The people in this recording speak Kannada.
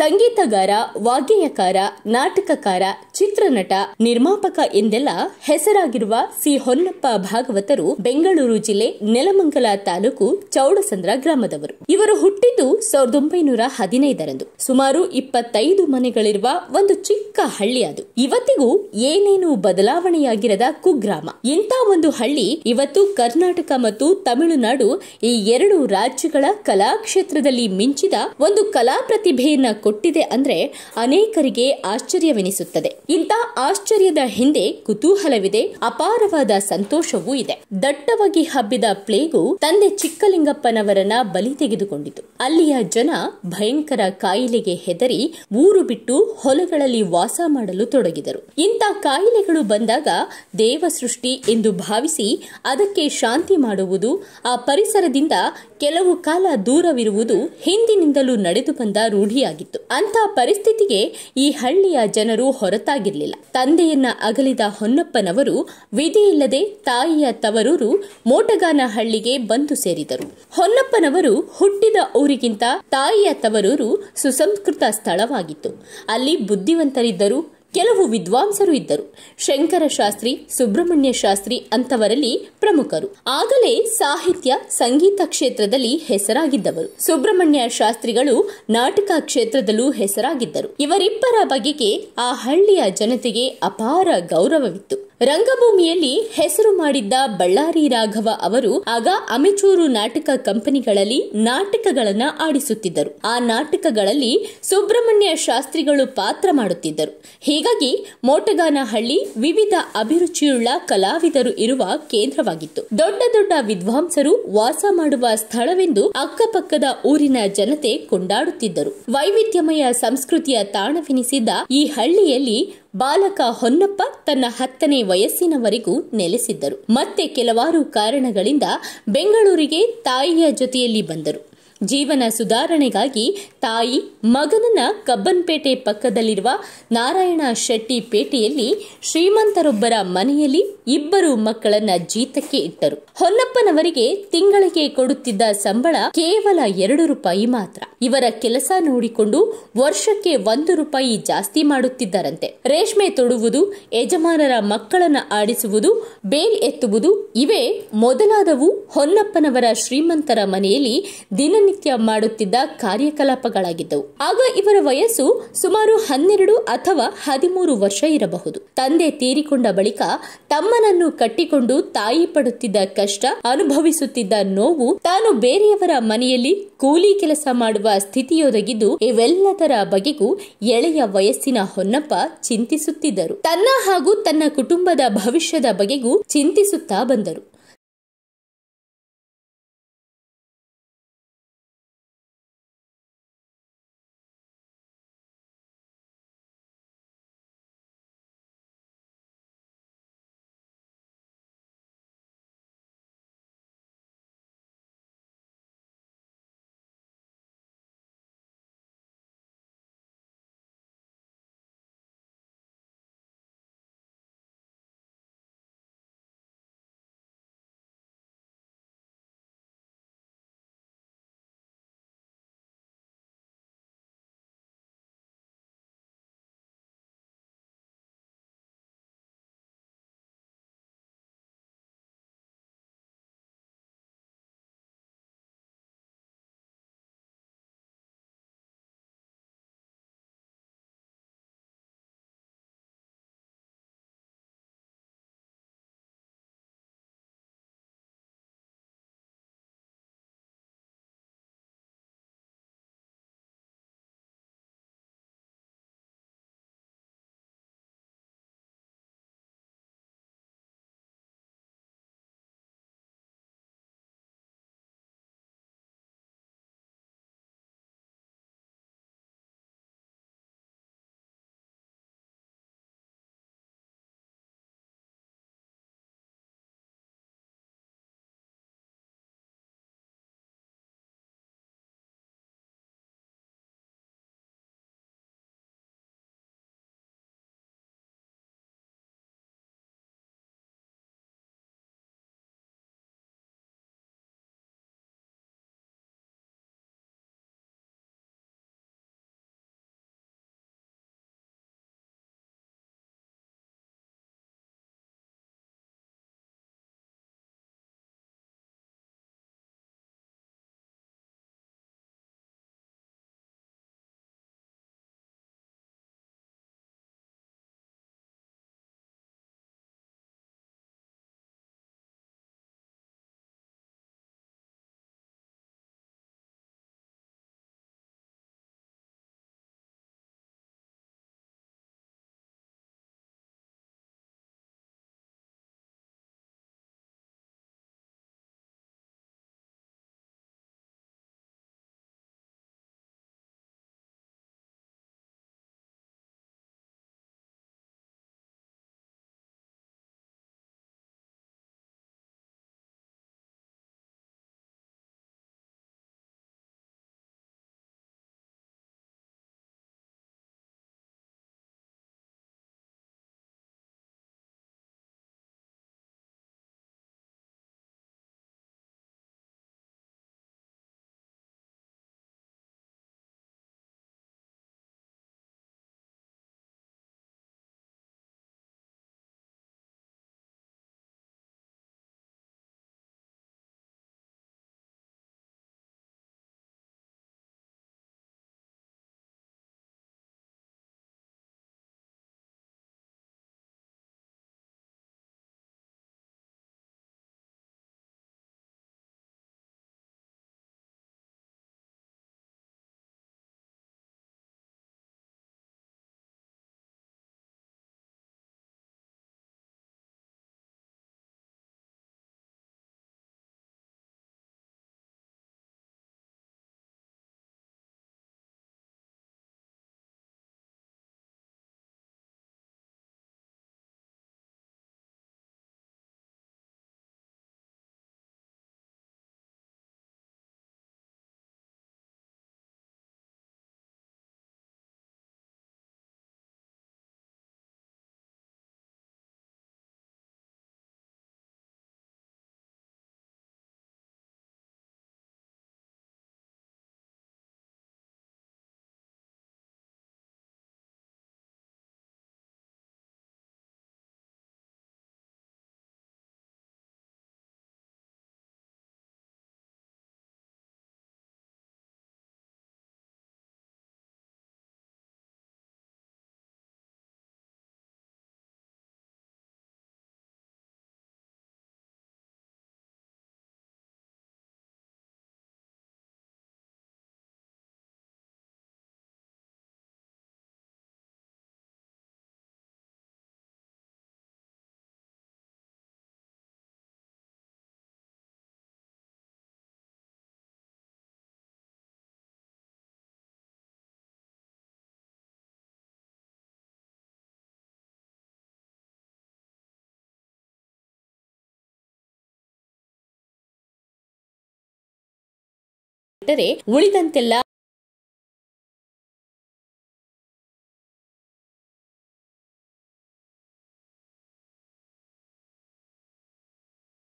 ಸಂಗೀತಗಾರ ವಾಗ್ಗೇಯಕಾರ ನಾಟಕಕಾರ ಚಿತ್ರನಟ ನಿರ್ಮಾಪಕ ಎಂದೆಲ್ಲ ಹೆಸರಾಗಿರುವ ಸಿ ಹೊನ್ನಪ್ಪ ಭಾಗವತರು ಬೆಂಗಳೂರು ಜಿಲ್ಲೆ ನೆಲಮಂಗಲ ತಾಲೂಕು ಚೌಡಸಂದ್ರ ಗ್ರಾಮದವರು ಇವರು ಹುಟ್ಟಿದ್ದು ಸಾವಿರದ ಒಂಬೈನೂರ ಹದಿನೈದರಂದು ಸುಮಾರು ಇಪ್ಪತ್ತೈದು ಮನೆಗಳಿರುವ ಒಂದು ಚಿಕ್ಕ ಹಳ್ಳಿ ಅದು ಇವತ್ತಿಗೂ ಏನೇನು ಬದಲಾವಣೆಯಾಗಿರದ ಕುಗ್ರಾಮ ಇಂಥ ಒಂದು ಹಳ್ಳಿ ಇವತ್ತು ಕರ್ನಾಟಕ ಮತ್ತು ತಮಿಳುನಾಡು ಈ ಎರಡು ರಾಜ್ಯಗಳ ಕಲಾಕ್ಷೇತ್ರದಲ್ಲಿ ಮಿಂಚಿದ ಒಂದು ಕಲಾ ಪ್ರತಿಭೆಯನ್ನ ಕೊಟ್ಟಿದೆ ಅಂದ್ರೆ ಅನೇಕರಿಗೆ ಆಶ್ಚರ್ಯವೆನಿಸುತ್ತದೆ ಇಂಥ ಆಶ್ಚರ್ಯದ ಹಿಂದೆ ಕುತೂಹಲವಿದೆ ಅಪಾರವಾದ ಸಂತೋಷವೂ ಇದೆ ದಟ್ಟವಾಗಿ ಹಬ್ಬಿದ ಪ್ಲೇಗು ತಂದೆ ಚಿಕ್ಕಲಿಂಗಪ್ಪನವರನ್ನ ಬಲಿ ತೆಗೆದುಕೊಂಡಿತು ಅಲ್ಲಿಯ ಜನ ಭಯಂಕರ ಕಾಯಿಲೆಗೆ ಹೆದರಿ ಊರು ಬಿಟ್ಟು ಹೊಲಗಳಲ್ಲಿ ವಾಸ ಮಾಡಲು ತೊಡಗಿದರು ಇಂಥ ಕಾಯಿಲೆಗಳು ಬಂದಾಗ ದೇವ ಸೃಷ್ಟಿ ಎಂದು ಭಾವಿಸಿ ಅದಕ್ಕೆ ಶಾಂತಿ ಮಾಡುವುದು ಆ ಪರಿಸರದಿಂದ ಕೆಲವು ಕಾಲ ದೂರವಿರುವುದು ಹಿಂದಿನಿಂದಲೂ ನಡೆದು ಬಂದ ರೂಢಿಯಾಗಿತ್ತು ಅಂತ ಪರಿಸ್ಥಿತಿಗೆ ಈ ಹಳ್ಳಿಯ ಜನರು ಹೊರತಾಗಿರಲಿಲ್ಲ ತಂದೆಯನ್ನ ಅಗಲಿದ ಹೊನ್ನಪ್ಪನವರು ವಿಧಿಯಿಲ್ಲದೆ ತಾಯಿಯ ತವರೂರು ಮೋಟಗಾನ ಹಳ್ಳಿಗೆ ಬಂದು ಸೇರಿದರು ಹೊನ್ನಪ್ಪನವರು ಹುಟ್ಟಿದ ಊರಿಗಿಂತ ತಾಯಿಯ ತವರೂರು ಸುಸಂಸ್ಕೃತ ಸ್ಥಳವಾಗಿತ್ತು ಅಲ್ಲಿ ಬುದ್ಧಿವಂತರಿದ್ದರು ಕೆಲವು ವಿದ್ವಾಂಸರು ಇದ್ದರು ಶಂಕರ ಶಾಸ್ತ್ರಿ ಸುಬ್ರಹ್ಮಣ್ಯ ಶಾಸ್ತ್ರಿ ಅಂತವರಲ್ಲಿ ಪ್ರಮುಖರು ಆಗಲೇ ಸಾಹಿತ್ಯ ಸಂಗೀತ ಕ್ಷೇತ್ರದಲ್ಲಿ ಹೆಸರಾಗಿದ್ದವರು ಸುಬ್ರಹ್ಮಣ್ಯ ಶಾಸ್ತ್ರಿಗಳು ನಾಟಕ ಕ್ಷೇತ್ರದಲ್ಲೂ ಹೆಸರಾಗಿದ್ದರು ಇವರಿಬ್ಬರ ಬಗೆಗೆ ಆ ಹಳ್ಳಿಯ ಜನತೆಗೆ ಅಪಾರ ಗೌರವವಿತ್ತು ರಂಗಭೂಮಿಯಲ್ಲಿ ಹೆಸರು ಮಾಡಿದ್ದ ಬಳ್ಳಾರಿ ರಾಘವ ಅವರು ಆಗ ಅಮೆಚೂರು ನಾಟಕ ಕಂಪನಿಗಳಲ್ಲಿ ನಾಟಕಗಳನ್ನು ಆಡಿಸುತ್ತಿದ್ದರು ಆ ನಾಟಕಗಳಲ್ಲಿ ಸುಬ್ರಹ್ಮಣ್ಯ ಶಾಸ್ತ್ರಿಗಳು ಪಾತ್ರ ಮಾಡುತ್ತಿದ್ದರು ಹೀಗಾಗಿ ಮೋಟಗಾನಹಳ್ಳಿ ವಿವಿಧ ಅಭಿರುಚಿಯುಳ್ಳ ಕಲಾವಿದರು ಇರುವ ಕೇಂದ್ರವಾಗಿತ್ತು ದೊಡ್ಡ ದೊಡ್ಡ ವಿದ್ವಾಂಸರು ವಾಸ ಮಾಡುವ ಸ್ಥಳವೆಂದು ಅಕ್ಕಪಕ್ಕದ ಊರಿನ ಜನತೆ ಕೊಂಡಾಡುತ್ತಿದ್ದರು ವೈವಿಧ್ಯಮಯ ಸಂಸ್ಕೃತಿಯ ತಾಣವೆನಿಸಿದ್ದ ಈ ಹಳ್ಳಿಯಲ್ಲಿ ಬಾಲಕ ಹೊನ್ನಪ್ಪ ತನ್ನ ಹತ್ತನೇ ವಯಸ್ಸಿನವರೆಗೂ ನೆಲೆಸಿದ್ದರು ಮತ್ತೆ ಕೆಲವಾರು ಕಾರಣಗಳಿಂದ ಬೆಂಗಳೂರಿಗೆ ತಾಯಿಯ ಜೊತೆಯಲ್ಲಿ ಬಂದರು ಜೀವನ ಸುಧಾರಣೆಗಾಗಿ ತಾಯಿ ಮಗನನ್ನ ಕಬ್ಬನ್ಪೇಟೆ ಪಕ್ಕದಲ್ಲಿರುವ ನಾರಾಯಣ ಶೆಟ್ಟಿ ಪೇಟೆಯಲ್ಲಿ ಶ್ರೀಮಂತರೊಬ್ಬರ ಮನೆಯಲ್ಲಿ ಇಬ್ಬರು ಮಕ್ಕಳನ್ನ ಜೀತಕ್ಕೆ ಇಟ್ಟರು ಹೊನ್ನಪ್ಪನವರಿಗೆ ತಿಂಗಳಿಗೆ ಕೊಡುತ್ತಿದ್ದ ಸಂಬಳ ಕೇವಲ ಎರಡು ರೂಪಾಯಿ ಮಾತ್ರ ಇವರ ಕೆಲಸ ನೋಡಿಕೊಂಡು ವರ್ಷಕ್ಕೆ ಒಂದು ರೂಪಾಯಿ ಜಾಸ್ತಿ ಮಾಡುತ್ತಿದ್ದರಂತೆ ರೇಷ್ಮೆ ತೊಡುವುದು ಯಜಮಾನರ ಮಕ್ಕಳನ್ನ ಆಡಿಸುವುದು ಬೇಲ್ ಎತ್ತುವುದು ಇವೇ ಮೊದಲಾದವು ಹೊನ್ನಪ್ಪನವರ ಶ್ರೀಮಂತರ ಮನೆಯಲ್ಲಿ ದಿನ ಪ್ರತಿನಿತ್ಯ ಮಾಡುತ್ತಿದ್ದ ಕಾರ್ಯಕಲಾಪಗಳಾಗಿದ್ದವು ಆಗ ಇವರ ವಯಸ್ಸು ಸುಮಾರು ಹನ್ನೆರಡು ಅಥವಾ ಹದಿಮೂರು ವರ್ಷ ಇರಬಹುದು ತಂದೆ ತೀರಿಕೊಂಡ ಬಳಿಕ ತಮ್ಮನನ್ನು ಕಟ್ಟಿಕೊಂಡು ತಾಯಿ ಪಡುತ್ತಿದ್ದ ಕಷ್ಟ ಅನುಭವಿಸುತ್ತಿದ್ದ ನೋವು ತಾನು ಬೇರೆಯವರ ಮನೆಯಲ್ಲಿ ಕೂಲಿ ಕೆಲಸ ಮಾಡುವ ಸ್ಥಿತಿಯೊದಗಿದ್ದು ಇವೆಲ್ಲದರ ಬಗೆಗೂ ಎಳೆಯ ವಯಸ್ಸಿನ ಹೊನ್ನಪ್ಪ ಚಿಂತಿಸುತ್ತಿದ್ದರು ತನ್ನ ಹಾಗೂ ತನ್ನ ಕುಟುಂಬದ ಭವಿಷ್ಯದ ಬಗೆಗೂ ಚಿಂತಿಸುತ್ತಾ ಬಂದರು ಬಿಟ್ಟರೆ ಉಳಿದಂತೆಲ್ಲ